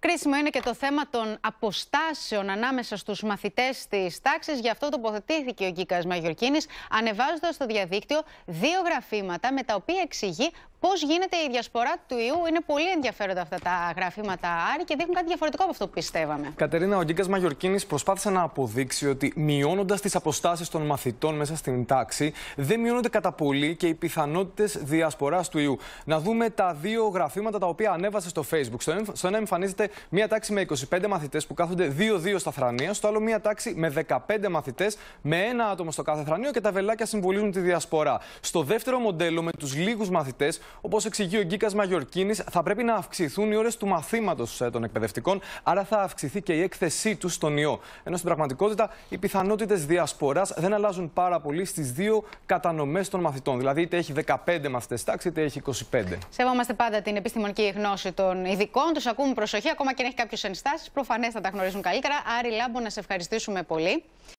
Κρίσιμο είναι και το θέμα των αποστάσεων ανάμεσα στους μαθητές της τάξης. Γι' αυτό τοποθετήθηκε ο Γκίκας Μαγιορκίνης, ανεβάζοντας στο διαδίκτυο δύο γραφήματα με τα οποία εξηγεί Πώς γίνεται η διασπορά του ιού, είναι πολύ ενδιαφέροντα αυτά τα γραφήματα, Άρη, και δείχνουν κάτι διαφορετικό από αυτό που πιστεύαμε. Κατερίνα, ο Γκίγκα Μαγιορκίνης προσπάθησε να αποδείξει ότι μειώνοντας τις αποστάσεις των μαθητών μέσα στην τάξη, δεν μειώνονται κατά πολύ και οι πιθανότητες διασποράς του ιού. Να δούμε τα δύο γραφήματα τα οποία ανέβασε στο Facebook. Στο ένα εμφανίζεται μία τάξη με 25 μαθητές που κάθονται 2-2 στα θρανία, στο άλλο μία τάξη με 15 μαθητές με ένα άτομο στο κάθε θρανίο και τα βελάκια συμβολίζουν τη διασπορά. Στο δεύτερο μοντέλο, με τους λίγους μαθητές, Όπως εξηγεί ο Γκίκας Μαγιορκίνης, θα πρέπει να αυξηθούν οι ώρες του μαθήματος ε, των εκπαιδευτικών, άρα θα αυξηθεί και η έκθεσή τους στον ιό. Ενώ στην πραγματικότητα οι πιθανότητες διασποράς δεν αλλάζουν πάρα πολύ στις δύο κατανομές των μαθητών. Δηλαδή, είτε έχει 15 μαθητέ τάξη, είτε έχει 25. Σέβομαστε πάντα την επιστημονική γνώση των ειδικών. Τους ακούμε προσοχή, ακόμα και αν έχει κάποιε ενστάσεις. Προφανές θα τα γνωρίζουν καλύτερα. Άρη Λάμπο, να σε ευχαριστήσουμε πολύ.